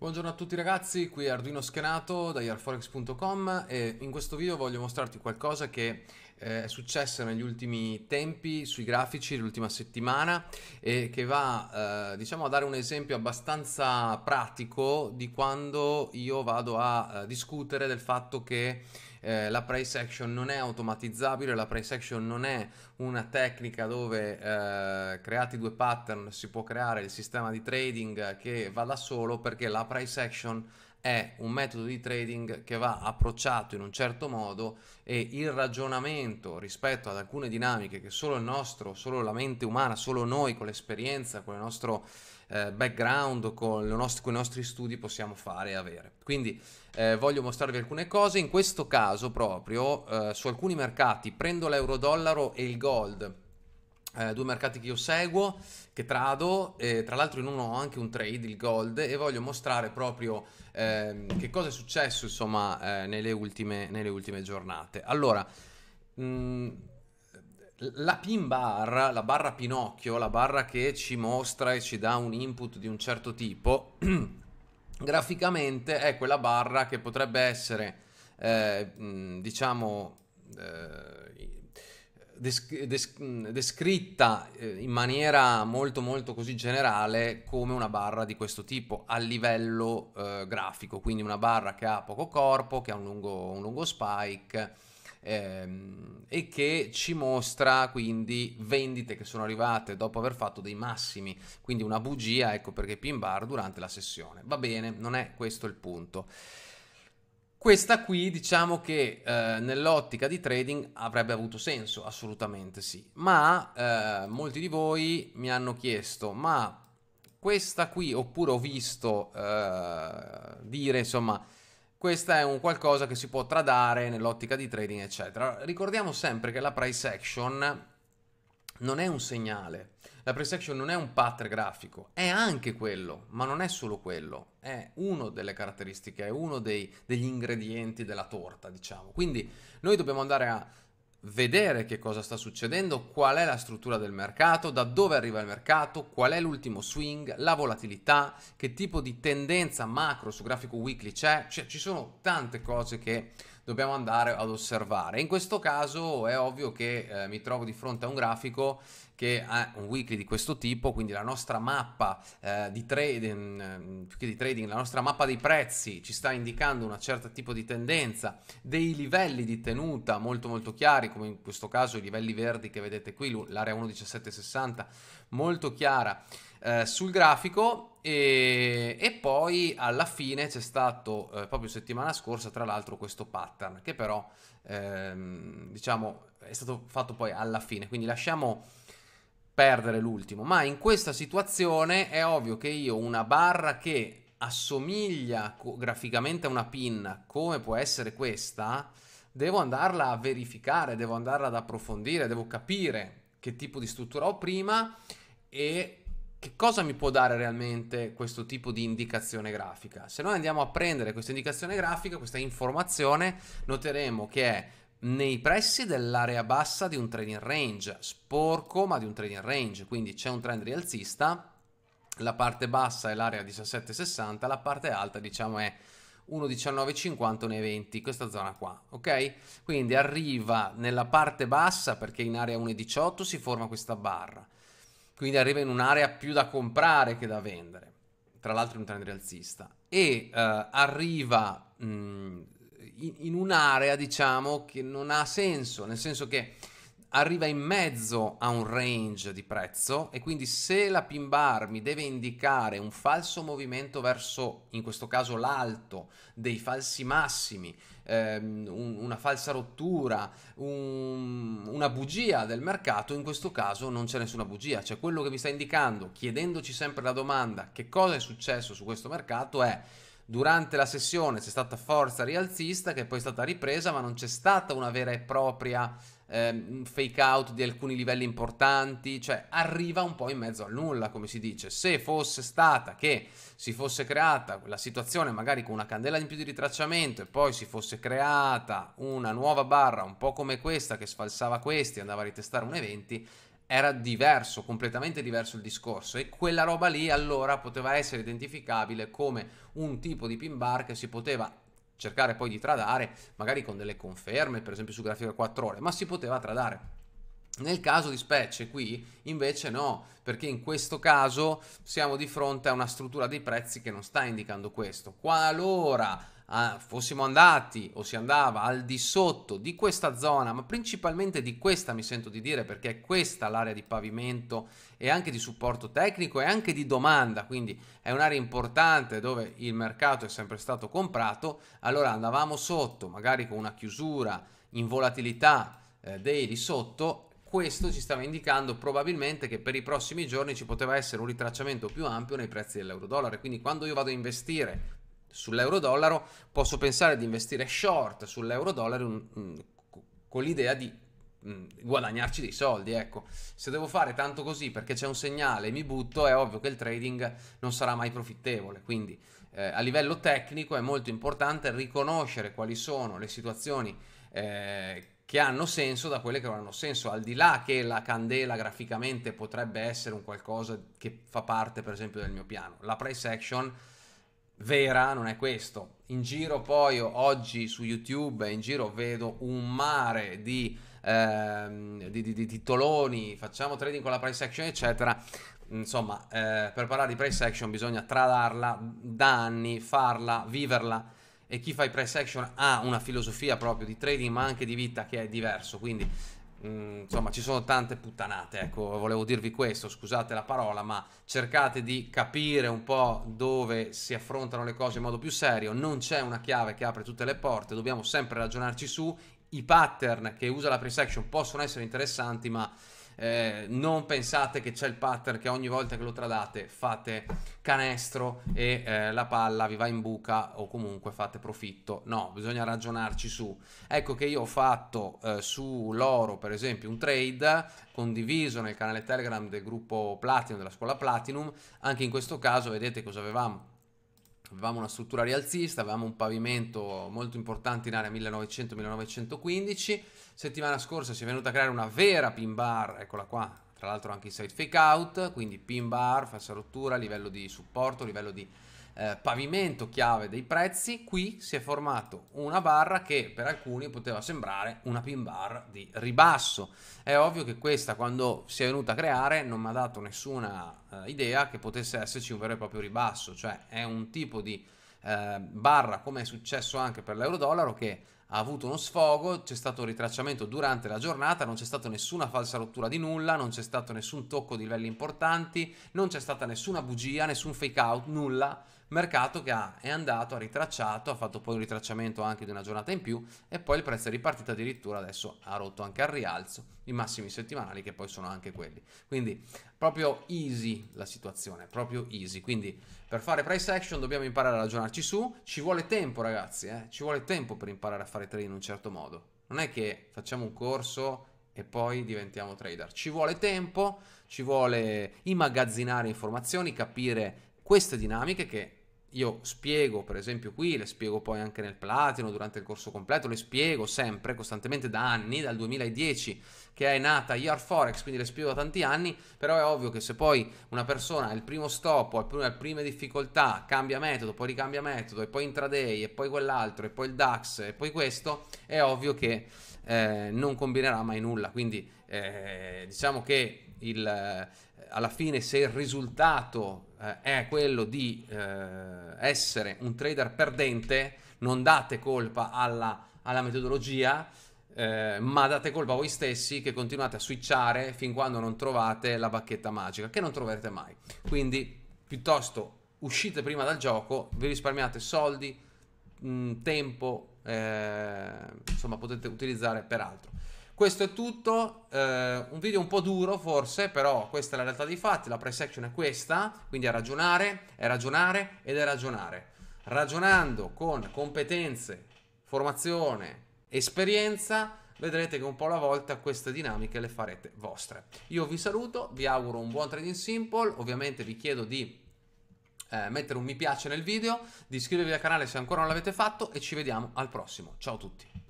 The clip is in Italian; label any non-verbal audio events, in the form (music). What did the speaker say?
Buongiorno a tutti ragazzi, qui è Arduino Schenato da airforex.com e in questo video voglio mostrarti qualcosa che eh, è successa negli ultimi tempi sui grafici l'ultima settimana e che va eh, diciamo a dare un esempio abbastanza pratico di quando io vado a, a eh, discutere del fatto che eh, la price action non è automatizzabile, la price action non è una tecnica dove eh, creati due pattern si può creare il sistema di trading che va da solo perché la price action è un metodo di trading che va approcciato in un certo modo e il ragionamento rispetto ad alcune dinamiche che solo il nostro, solo la mente umana, solo noi con l'esperienza, con il nostro eh, background, con, nostro, con, i nostri studi possiamo fare e avere. Quindi eh, voglio mostrarvi alcune cose, in questo caso proprio eh, su alcuni mercati prendo l'euro dollaro e il gold eh, due mercati che io seguo, che trado, eh, tra l'altro in uno ho anche un trade, il gold, e voglio mostrare proprio eh, che cosa è successo insomma eh, nelle ultime, nelle, ultime, giornate. Allora, mh, mm, la pin bar, la barra Pinocchio, la barra che ci mostra e ci dà un input di un certo tipo, (clears throat) graficamente è quella barra che potrebbe essere, eh, mm, diciamo eh, desc- desc- descritta eh, in maniera molto molto così generale come una barra di questo tipo a livello eh, grafico, quindi una barra che ha poco corpo, che ha un lungo, un lungo spike ehm, e che ci mostra quindi vendite che sono arrivate dopo aver fatto dei massimi, quindi una bugia, ecco perché pin bar durante la sessione. Va bene, non è questo il punto. Questa qui diciamo che eh, nell'ottica di trading avrebbe avuto senso, assolutamente sì, ma eh, molti di voi mi hanno chiesto, ma questa qui, oppure ho visto eh, dire, insomma, questa è un qualcosa che si può tradare nell'ottica di trading, eccetera. Ricordiamo sempre che la price action non è un segnale. La price action non è un pattern grafico, è anche quello, ma non è solo quello, è una delle caratteristiche, è uno dei, degli ingredienti della torta, diciamo. Quindi noi dobbiamo andare a vedere che cosa sta succedendo, qual è la struttura del mercato, da dove arriva il mercato, qual è l'ultimo swing, la volatilità, che tipo di tendenza macro su grafico weekly c'è, cioè ci sono tante cose che dobbiamo andare ad osservare. In questo caso è ovvio che eh, mi trovo di fronte a un grafico che ha un weekly di questo tipo, quindi la nostra mappa eh, di trading, ehm, più che di trading, la nostra mappa dei prezzi ci sta indicando un certo tipo di tendenza, dei livelli di tenuta molto molto chiari, come in questo caso i livelli verdi che vedete qui, l'area 1.1760, molto chiara eh, sul grafico e, e, poi alla fine c'è stato eh, proprio settimana scorsa tra l'altro questo pattern che però ehm, diciamo è stato fatto poi alla fine quindi lasciamo perdere l'ultimo ma in questa situazione è ovvio che io una barra che assomiglia co- graficamente a una pinna come può essere questa devo andarla a verificare devo andarla ad approfondire devo capire che tipo di struttura ho prima e che cosa mi può dare realmente questo tipo di indicazione grafica? Se noi andiamo a prendere questa indicazione grafica, questa informazione, noteremo che è nei pressi dell'area bassa di un trading range, sporco ma di un trading range, quindi c'è un trend rialzista, la parte bassa è l'area 17,60, la parte alta diciamo è 1,1950, 1,20, questa zona qua, ok? Quindi arriva nella parte bassa perché in area 1,18 si forma questa barra quindi arriva in un'area più da comprare che da vendere, tra l'altro è un trend rialzista, e eh, arriva mh, mm, in, in un'area diciamo che non ha senso, nel senso che arriva in mezzo a un range di prezzo e quindi se la pin bar mi deve indicare un falso movimento verso, in questo caso, l'alto, dei falsi massimi, ehm, un, una falsa rottura, un, una bugia del mercato, in questo caso non c'è nessuna bugia, cioè quello che mi sta indicando, chiedendoci sempre la domanda che cosa è successo su questo mercato è durante la sessione c'è stata forza rialzista che è poi è stata ripresa, ma non c'è stata una vera e propria ehm, fake out di alcuni livelli importanti, cioè arriva un po' in mezzo al nulla, come si dice. Se fosse stata che si fosse creata la situazione magari con una candela in più di ritracciamento e poi si fosse creata una nuova barra un po' come questa che sfalsava questi, andava a ritestare un eventi, era diverso, completamente diverso il discorso e quella roba lì allora poteva essere identificabile come un tipo di pin bar che si poteva cercare poi di tradare, magari con delle conferme, per esempio su grafica 4 ore, ma si poteva tradare. Nel caso di specie qui invece no, perché in questo caso siamo di fronte a una struttura dei prezzi che non sta indicando questo. Qualora eh, fossimo andati o si andava al di sotto di questa zona, ma principalmente di questa mi sento di dire perché è questa l'area di pavimento e anche di supporto tecnico e anche di domanda, quindi è un'area importante dove il mercato è sempre stato comprato, allora andavamo sotto, magari con una chiusura in volatilità eh, daily sotto questo ci stava indicando probabilmente che per i prossimi giorni ci poteva essere un ritracciamento più ampio nei prezzi dell'euro dollaro. Quindi quando io vado a investire sull'euro-dollaro, posso pensare di investire short sull'euro-dollaro mm, mm, con l'idea di mm, guadagnarci dei soldi, ecco. Se devo fare tanto così perché c'è un segnale e mi butto, è ovvio che il trading non sarà mai profittevole, quindi eh, a livello tecnico è molto importante riconoscere quali sono le situazioni eh, che hanno senso da quelle che non hanno senso, al di là che la candela graficamente potrebbe essere un qualcosa che fa parte per esempio del mio piano. La price action vera non è questo. In giro poi oggi su YouTube, in giro vedo un mare di, ehm, di, di, di titoloni, facciamo trading con la price action eccetera. Insomma, eh, per parlare di price action bisogna tradarla da anni, farla, viverla e chi fa i price action ha una filosofia proprio di trading ma anche di vita che è diverso, quindi Mm, insomma, ci sono tante puttanate, ecco, volevo dirvi questo, scusate la parola, ma cercate di capire un po' dove si affrontano le cose in modo più serio, non c'è una chiave che apre tutte le porte, dobbiamo sempre ragionarci su, i pattern che usa la pre-section possono essere interessanti, ma eh, non pensate che c'è il pattern che ogni volta che lo tradate fate canestro e eh, la palla vi va in buca o comunque fate profitto, no, bisogna ragionarci su. Ecco che io ho fatto eh, loro, per esempio un trade condiviso nel canale Telegram del gruppo Platinum, della scuola Platinum, anche in questo caso vedete cosa avevamo, avevamo una struttura rialzista, avevamo un pavimento molto importante in area 1900-1915. Settimana scorsa si è venuta a creare una vera pin bar, eccola qua, tra l'altro anche in side fake out, quindi pin bar, falsa rottura, livello di supporto, livello di eh, pavimento chiave dei prezzi, qui si è formato una barra che per alcuni poteva sembrare una pin bar di ribasso. È ovvio che questa quando si è venuta a creare non mi ha dato nessuna eh, idea che potesse esserci un vero e proprio ribasso, cioè è un tipo di eh, barra come è successo anche per l'euro dollaro che ha avuto uno sfogo, c'è stato un ritracciamento durante la giornata, non c'è stata nessuna falsa rottura di nulla, non c'è stato nessun tocco di livelli importanti, non c'è stata nessuna bugia, nessun fake out, nulla mercato che ha, è andato, ha ritracciato, ha fatto poi un ritracciamento anche di una giornata in più e poi il prezzo è ripartito addirittura adesso ha rotto anche al rialzo i massimi settimanali che poi sono anche quelli. Quindi proprio easy la situazione, proprio easy. Quindi per fare price action dobbiamo imparare a ragionarci su, ci vuole tempo ragazzi, eh? ci vuole tempo per imparare a fare trade in un certo modo. Non è che facciamo un corso e poi diventiamo trader. Ci vuole tempo, ci vuole immagazzinare informazioni, capire queste dinamiche che io spiego, per esempio qui, le spiego poi anche nel Platino, durante il corso completo, le spiego sempre, costantemente da anni, dal 2010 che è nata IR Forex, quindi le spiego da tanti anni, però è ovvio che se poi una persona al primo stop o alle prime difficoltà cambia metodo, poi ricambia metodo, e poi intraday, e poi quell'altro, e poi il DAX, e poi questo, è ovvio che eh, non combinerà mai nulla, quindi eh, diciamo che il, eh, alla fine se il risultato eh, è quello di eh, essere un trader perdente, non date colpa alla, alla metodologia, eh, ma date colpa a voi stessi che continuate a switchare fin quando non trovate la bacchetta magica, che non troverete mai. Quindi piuttosto uscite prima dal gioco, vi risparmiate soldi, mh, mm, tempo, eh, insomma potete utilizzare per altro. Questo è tutto, eh, un video un po' duro forse, però questa è la realtà dei fatti, la price action è questa, quindi è ragionare, è ragionare ed è ragionare. Ragionando con competenze, formazione, esperienza, vedrete che un po' alla volta queste dinamiche le farete vostre. Io vi saluto, vi auguro un buon trading simple, ovviamente vi chiedo di eh, mettere un mi piace nel video, di iscrivervi al canale se ancora non l'avete fatto e ci vediamo al prossimo. Ciao a tutti!